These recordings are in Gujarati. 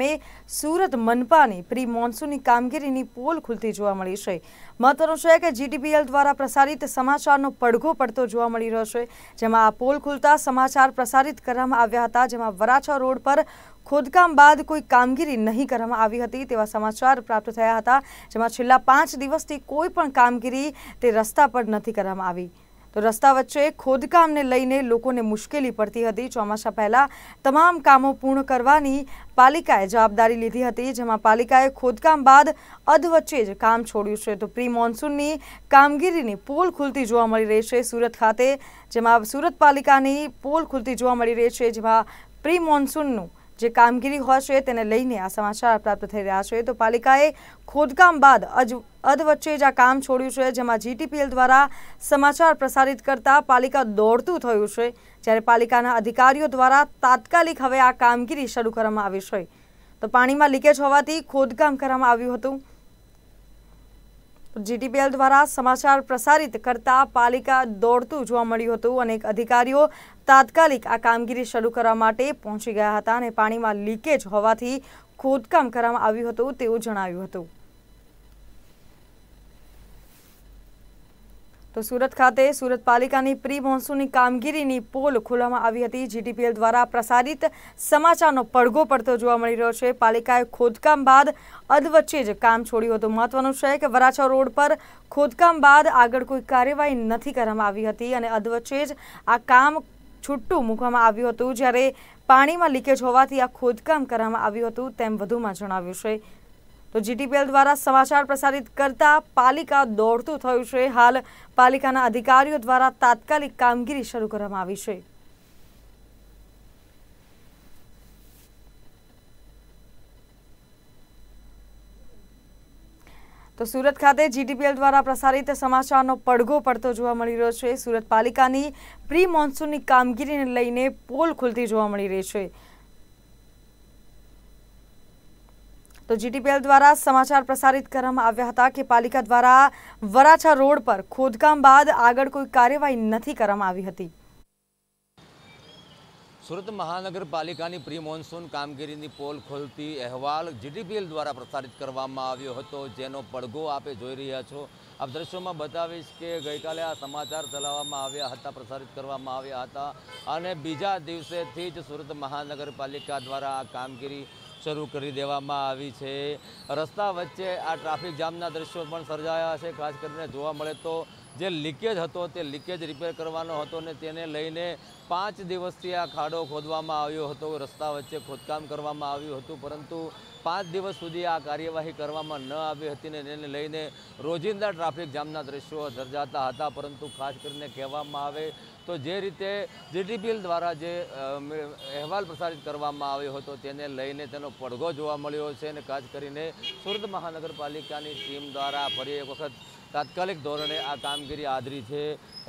મે સુરત મનપાની પ્રી મોન્સૂનની કામગીરીની પોલ ખુલતી જોવા મળી છે મહત્વનું છે કે જીટીપીએલ દ્વારા પ્રસારિત સમાચારનો પડઘો પડતો જોવા મળી રહ્યો છે જેમાં આ પોલ ખુલતા સમાચાર પ્રસારિત કરવામાં આવ્યા હતા જેમાં વરાછા રોડ પર ખોદકામ બાદ કોઈ કામગીરી નહીં કરવામાં આવી હતી તેવા સમાચાર પ્રાપ્ત થયા હતા જેમાં છેલ્લા પાંચ દિવસથી કોઈ પણ કામગીરી તે રસ્તા પર નથી કરવામાં આવી તો રસ્તા વચ્ચે ખોદકામને લઈને લોકોને મુશ્કેલી પડતી હતી ચોમાસા પહેલાં તમામ કામો પૂર્ણ કરવાની પાલિકાએ જવાબદારી લીધી હતી જેમાં પાલિકાએ ખોદકામ બાદ અધવચ્ચે જ કામ છોડ્યું છે તો પ્રી મોન્સૂનની કામગીરીની પોલ ખુલતી જોવા મળી રહી છે સુરત ખાતે જેમાં સુરત પાલિકાની પોલ ખુલતી જોવા મળી રહી છે જેમાં પ્રી મોન્સૂનનું જે કામગીરી હોય તેને લઈને આ સમાચાર પ્રાપ્ત થઈ રહ્યા છે તો પાલિકાએ ખોદકામ બાદ અધ વચ્ચે જ આ કામ છોડ્યું છે જેમાં જીટીપીએલ દ્વારા સમાચાર પ્રસારિત કરતા પાલિકા દોડતું થયું છે જ્યારે પાલિકાના અધિકારીઓ દ્વારા તાત્કાલિક હવે આ કામગીરી શરૂ કરવામાં આવી છે તો પાણીમાં લીકેજ હોવાથી ખોદકામ કરવામાં આવ્યું હતું જીટીપીએલ દ્વારા સમાચાર પ્રસારિત કરતા પાલિકા દોડતું જોવા મળ્યું હતું અને અધિકારીઓ તાત્કાલિક આ કામગીરી શરૂ કરવા માટે પહોંચી ગયા હતા અને પાણીમાં લીકેજ હોવાથી ખોદકામ કરવામાં આવ્યું હતું તેવું જણાવ્યું હતું તો સુરત ખાતે સુરત પાલિકાની પ્રી મોન્સૂનની કામગીરીની પોલ ખોલવામાં આવી હતી જીટીપીએલ દ્વારા પ્રસારિત સમાચારનો પડઘો પડતો જોવા મળી રહ્યો છે પાલિકાએ ખોદકામ બાદ અધવચ્ચે જ કામ છોડ્યું હતું મહત્વનું છે કે વરાછા રોડ પર ખોદકામ બાદ આગળ કોઈ કાર્યવાહી નથી કરવામાં આવી હતી અને અધવચ્ચે જ આ કામ છૂટું મૂકવામાં આવ્યું હતું જ્યારે પાણીમાં લીકેજ હોવાથી આ ખોદકામ કરવામાં આવ્યું હતું તેમ વધુમાં જણાવ્યું છે તો જીટીપીએલ દ્વારા સમાચાર પ્રસારિત કરતા પાલિકા દોડતું થયું છે હાલ પાલિકાના અધિકારીઓ દ્વારા તાત્કાલિક કામગીરી શરૂ કરવામાં આવી છે તો સુરત ખાતે જીટીપીએલ દ્વારા પ્રસારિત સમાચારનો પડઘો પડતો જોવા મળી રહ્યો છે સુરત પાલિકાની પ્રી મોન્સૂનની કામગીરીને લઈને પોલ ખુલતી જોવા મળી રહી છે તો જીટીપીએલ દ્વારા સમાચાર પ્રસારિત કરવામાં આવ્યા હતા કે પાલિકા દ્વારા વરાછા રોડ પર ખોદકામ બાદ આગળ કોઈ કાર્યવાહી નથી કરવામાં આવી હતી સુરત મહાનગરપાલિકાની પ્રી મોન્સૂન કામગીરીની પોલ ખોલતી અહેવાલ જીડીપીએલ દ્વારા પ્રસારિત કરવામાં આવ્યો હતો જેનો પડઘો આપે જોઈ રહ્યા છો આપ દ્રશ્યોમાં બતાવીશ કે ગઈકાલે આ સમાચાર ચલાવવામાં આવ્યા હતા પ્રસારિત કરવામાં આવ્યા હતા અને બીજા દિવસેથી જ સુરત મહાનગરપાલિકા દ્વારા આ કામગીરી શરૂ કરી દેવામાં આવી છે રસ્તા વચ્ચે આ ટ્રાફિક જામના દ્રશ્યો પણ સર્જાયા છે ખાસ કરીને જોવા મળે તો જે લીકેજ હતો તે લીકેજ રિપેર કરવાનો હતો ને તેને લઈને પાંચ દિવસથી આ ખાડો ખોદવામાં આવ્યો હતો રસ્તા વચ્ચે ખોદકામ કરવામાં આવ્યું હતું પરંતુ પાંચ દિવસ સુધી આ કાર્યવાહી કરવામાં ન આવી હતી ને એને લઈને રોજિંદા ટ્રાફિક જામના દ્રશ્યો સર્જાતા હતા પરંતુ ખાસ કરીને કહેવામાં આવે તો જે રીતે જીટીપીએલ દ્વારા જે અહેવાલ પ્રસારિત કરવામાં આવ્યો હતો તેને લઈને તેનો પડઘો જોવા મળ્યો છે અને ખાસ કરીને સુરત મહાનગરપાલિકાની ટીમ દ્વારા ફરી એક વખત તાત્કાલિક ધોરણે આ કામગીરી આદરી છે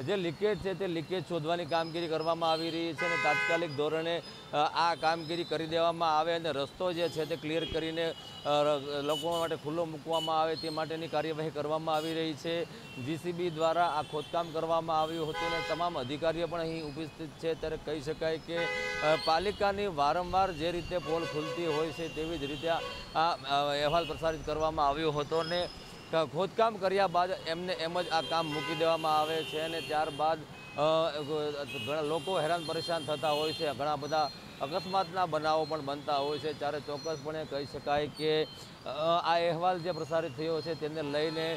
જે લીકેજ છે તે લીકેજ શોધવાની કામગીરી કરવામાં આવી રહી છે અને તાત્કાલિક ધોરણે આ કામગીરી કરી દેવામાં આવે અને રસ્તો જે છે તે ક્લિયર કરી કરીને લોકો માટે ખુલ્લો મૂકવામાં આવે તે માટેની કાર્યવાહી કરવામાં આવી રહી છે જીસીબી દ્વારા આ ખોદકામ કરવામાં આવ્યું હતું અને તમામ અધિકારીઓ પણ અહીં ઉપસ્થિત છે ત્યારે કહી શકાય કે પાલિકાની વારંવાર જે રીતે પોલ ખુલતી હોય છે તેવી જ રીતે આ અહેવાલ પ્રસારિત કરવામાં આવ્યો હતો ને ખોદકામ કર્યા બાદ એમને એમ જ આ કામ મૂકી દેવામાં આવે છે અને ત્યારબાદ ઘણા લોકો હેરાન પરેશાન થતા હોય છે ઘણા બધા અકસ્માતના બનાવો પણ બનતા હોય છે ત્યારે ચોક્કસપણે કહી શકાય કે આ અહેવાલ જે પ્રસારિત થયો છે તેને લઈને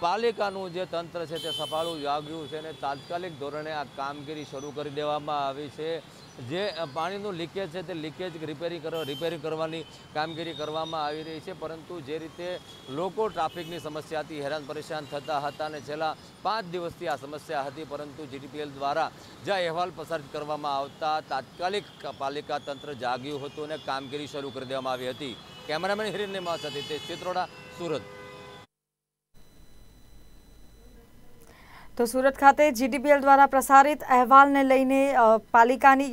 પાલિકાનું જે તંત્ર છે તે સફાળું જાગ્યું છે અને તાત્કાલિક ધોરણે આ કામગીરી શરૂ કરી દેવામાં આવી છે જે પાણીનું લીકેજ છે તે લીકેજ રિપેરિંગ રિપેરિંગ કરવાની કામગીરી કરવામાં આવી રહી છે પરંતુ જે રીતે લોકો ટ્રાફિકની સમસ્યાથી હેરાન પરેશાન થતા હતા અને છેલ્લા પાંચ દિવસથી આ સમસ્યા હતી પરંતુ જીટીપીએલ દ્વારા જ્યાં અહેવાલ પસાર કરવામાં આવતા તાત્કાલિક પાલિકા તંત્ર જાગ્યું હતું અને કામગીરી શરૂ કરી દેવામાં આવી હતી કેમેરામેન હિરેન નિવાસ હતી તે ચિત્રોડા સુરત તો સુરત ખાતે જીટીપીએલ દ્વારા પ્રસારિત અહેવાલને લઈને પાલિકાની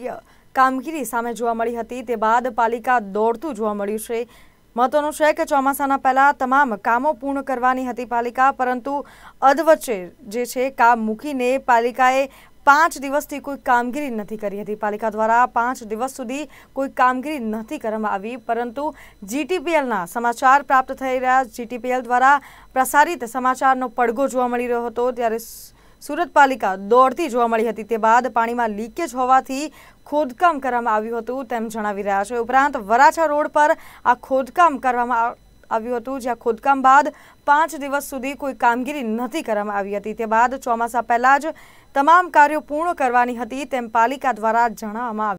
કામગીરી સામે જોવા મળી હતી તે બાદ પાલિકા દોડતું જોવા મળ્યું છે મહત્વનું છે કે ચોમાસાના પહેલાં તમામ કામો પૂર્ણ કરવાની હતી પાલિકા પરંતુ અધવચ્ચે જે છે કામ મૂકીને પાલિકાએ પાંચ દિવસથી કોઈ કામગીરી નથી કરી હતી પાલિકા દ્વારા પાંચ દિવસ સુધી કોઈ કામગીરી નથી કરવામાં આવી પરંતુ જીટીપીએલના સમાચાર પ્રાપ્ત થઈ રહ્યા જીટીપીએલ દ્વારા પ્રસારિત સમાચારનો પડઘો જોવા મળી રહ્યો હતો ત્યારે સુરત પાલિકા દોડતી જોવા મળી હતી તે બાદ પાણીમાં લીકેજ હોવાથી ખોદકામ કરવામાં આવ્યું હતું તેમ જણાવી રહ્યા છે ઉપરાંત વરાછા રોડ પર આ ખોદકામ કરવામાં આવ્યું હતું જ્યાં ખોદકામ બાદ પાંચ દિવસ સુધી કોઈ કામગીરી નથી કરવામાં આવી હતી તે બાદ ચોમાસા પહેલાં જ તમામ કાર્યો પૂર્ણ કરવાની હતી તેમ પાલિકા દ્વારા જણાવવામાં